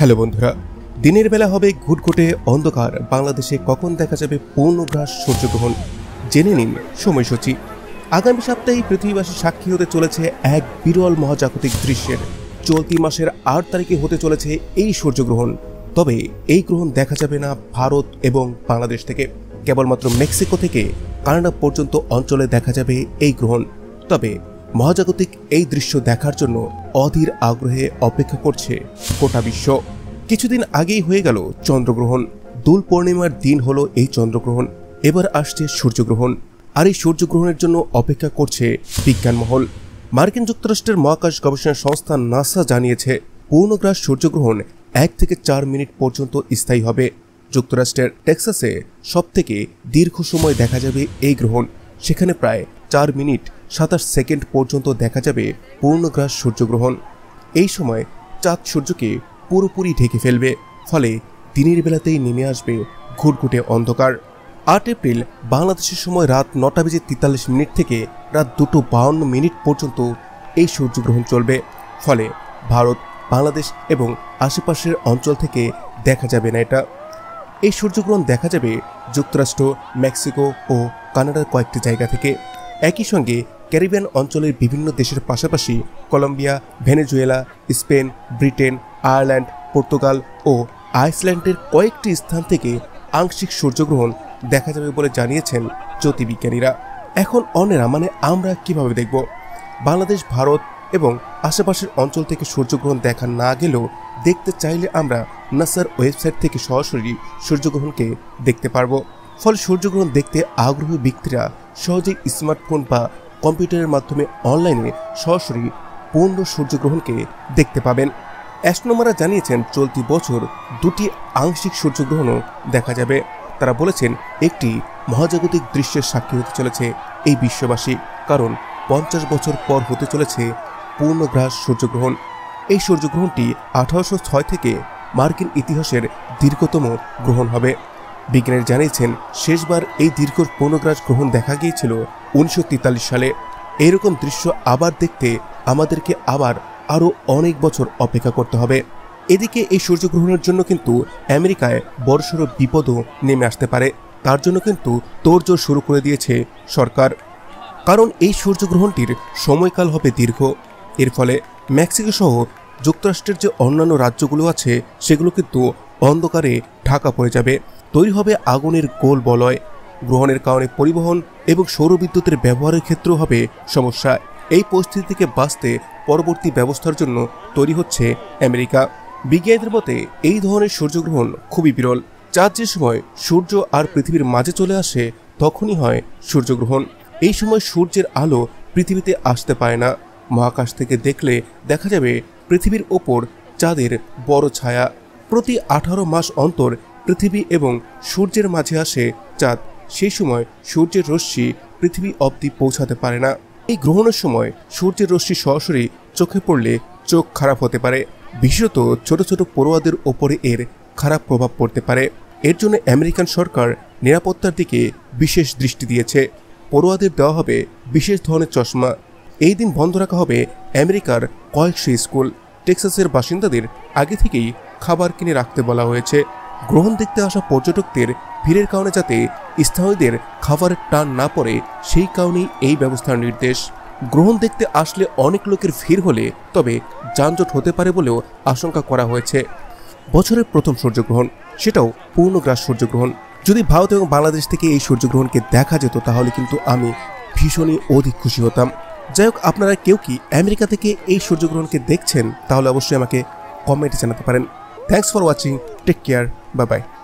Hello বন্ধুরা দিনের বেলা হবে ঘুটঘুটে অন্ধকার বাংলাদেশে কখন দেখা যাবে পূর্ণগ্রাস সূর্যগ্রহণ জেনে নিন সময়সূচি আগামী সপ্তাহে পৃথিবীবাসী সাক্ষী হতে চলেছে এক বিরল মহাজাগতিক দৃশ্যের চলতি মাসের আট তারিখে হতে চলেছে এই সূর্যগ্রহণ তবে এই গ্রহণ দেখা যাবে না ভারত এবং বাংলাদেশ থেকে কেবলমাত্র মেক্সিকো থেকে কানাডা পর্যন্ত অঞ্চলে দেখা যাবে এই গ্রহণ তবে মহাজাগতিক এই দৃশ্য দেখার জন্য অধীর আগ্রহে অপেক্ষা করছে গোটা বিশ্ব কিছুদিন আগেই হয়ে গেল চন্দ্রগ্রহণ দোল পূর্ণিমার দিন হল এই চন্দ্রগ্রহণ এবার আসছে সূর্যগ্রহণ আর এই সূর্যগ্রহণের জন্য অপেক্ষা করছে বিজ্ঞানমহল মার্কিন যুক্তরাষ্ট্রের মহাকাশ গবেষণা সংস্থা নাসা জানিয়েছে পূর্ণগ্রাস সূর্যগ্রহণ এক থেকে চার মিনিট পর্যন্ত স্থায়ী হবে যুক্তরাষ্ট্রের টেক্সাসে সবথেকে দীর্ঘ সময় দেখা যাবে এই গ্রহণ সেখানে প্রায় চার মিনিট সাতাশ সেকেন্ড পর্যন্ত দেখা যাবে পূর্ণগ্রাস সূর্যগ্রহণ এই সময় চাঁদ সূর্যকে পুরোপুরি ঢেকে ফেলবে ফলে দিনের বেলাতেই নেমে আসবে ঘুটঘুটে অন্ধকার আট এপ্রিল বাংলাদেশের সময় রাত নটা বেজে তেতাল্লিশ মিনিট থেকে রাত দুটো বাহান্ন মিনিট পর্যন্ত এই সূর্যগ্রহণ চলবে ফলে ভারত বাংলাদেশ এবং আশেপাশের অঞ্চল থেকে দেখা যাবে না এটা এই সূর্যগ্রহণ দেখা যাবে যুক্তরাষ্ট্র মেক্সিকো ও কানাডার কয়েকটি জায়গা থেকে একই সঙ্গে ক্যারিবিয়ান অঞ্চলের বিভিন্ন দেশের পাশাপাশি Colombia Venezuela Spain Britain Ireland Portugal ও আইসল্যান্ডের কয়েকটি স্থান থেকে আংশিক সূর্যগ্রহণ দেখা যাবে বলে জানিয়েছেন জ্যোতির্বিজ্ঞানীরা এখন অনেরা মানে আমরা কিভাবে দেখব বাংলাদেশ ভারত এবং আশেপাশের অঞ্চল থেকে সূর্যগ্রহণ দেখা না গেলেও দেখতে চাইলে আমরা নাসার ওয়েবসাইট থেকে সরাসরি সূর্যগ্রহণকে দেখতে পারবো ফলে সূর্যগ্রহণ দেখতে আগ্রহী ব্যক্তিরা সহজেই স্মার্টফোন বা কম্পিউটারের মাধ্যমে অনলাইনে সরাসরি পূর্ণ সূর্যগ্রহণকে দেখতে পাবেন অ্যাস্ট্রোনমাররা জানিয়েছেন চলতি বছর দুটি আংশিক সূর্যগ্রহণও দেখা যাবে তারা বলেছেন একটি মহাজাগতিক দৃশ্যের সাক্ষী হতে চলেছে এই বিশ্ববাসী কারণ পঞ্চাশ বছর পর হতে চলেছে পূর্ণগ্রাস সূর্যগ্রহণ এই সূর্যগ্রহণটি আঠারোশো ছয় থেকে মার্কিন ইতিহাসের দীর্ঘতম গ্রহণ হবে বিজ্ঞানী জানিয়েছেন শেষবার এই দীর্ঘ পূর্ণগ্রাস গ্রহণ দেখা গিয়েছিল উনিশশো সালে এরকম দৃশ্য আবার দেখতে আমাদেরকে আবার আরও অনেক বছর অপেক্ষা করতে হবে এদিকে এই সূর্যগ্রহণের জন্য কিন্তু আমেরিকায় বড়সড় বিপদও নেমে আসতে পারে তার জন্য কিন্তু তোড়জোড় শুরু করে দিয়েছে সরকার কারণ এই সূর্যগ্রহণটির সময়কাল হবে দীর্ঘ এর ফলে মেক্সিকো সহ যুক্তরাষ্ট্রের যে অন্যান্য রাজ্যগুলো আছে সেগুলো কিন্তু অন্ধকারে ঢাকা পড়ে যাবে তৈরি হবে আগুনের গোল বলয় গ্রহণের কারণে পরিবহন এবং সৌরবিদ্যুতের ব্যবহারের ক্ষেত্রেও হবে সমস্যা এই পরিস্থিতি থেকে বাঁচতে পরবর্তী ব্যবস্থার জন্য তৈরি হচ্ছে আমেরিকা বিজ্ঞানীদের মতে এই ধরনের সূর্যগ্রহণ খুবই বিরল চাঁদ যে সময় সূর্য আর পৃথিবীর মাঝে চলে আসে তখনই হয় সূর্যগ্রহণ এই সময় সূর্যের আলো পৃথিবীতে আসতে পারে না মহাকাশ থেকে দেখলে দেখা যাবে পৃথিবীর ওপর চাঁদের বড় ছায়া প্রতি আঠারো মাস অন্তর পৃথিবী এবং সূর্যের মাঝে আসে চাঁদ সেই সময় সূর্যের রশ্মি পৃথিবী অবধি পৌঁছাতে পারে না এই গ্রহণের সময় সূর্যের রশ্মি সরাসরি চোখে পড়লে চোখ খারাপ হতে পারে বিশেষত ছোট ছোট পড়ুয়াদের ওপরে এর খারাপ প্রভাব পড়তে পারে এর জন্য আমেরিকান সরকার নিরাপত্তার দিকে বিশেষ দৃষ্টি দিয়েছে পড়ুয়াদের দেওয়া হবে বিশেষ ধরনের চশমা এই দিন বন্ধ রাখা হবে আমেরিকার কয়েকশো স্কুল টেক্সাসের বাসিন্দাদের আগে থেকেই খাবার কিনে রাখতে বলা হয়েছে গ্রহণ দেখতে আসা পর্যটকদের ভিড়ের কারণে যাতে স্থানীয়দের খাবারের টান না পড়ে সেই কারণেই এই ব্যবস্থার নির্দেশ গ্রহণ দেখতে আসলে অনেক লোকের ভিড় হলে তবে যানজট হতে পারে বলেও আশঙ্কা করা হয়েছে বছরের প্রথম সূর্যগ্রহণ সেটাও পূর্ণগ্রাস সূর্যগ্রহণ যদি ভারত এবং বাংলাদেশ থেকে এই সূর্যগ্রহণকে দেখা যেত তাহলে কিন্তু আমি ভীষণই অধিক খুশি হতাম যাই হোক আপনারা কেউ কি আমেরিকা থেকে এই সূর্যগ্রহণকে দেখছেন তাহলে অবশ্যই আমাকে কমেন্টে জানাতে পারেন thanks for watching take care Bye bye.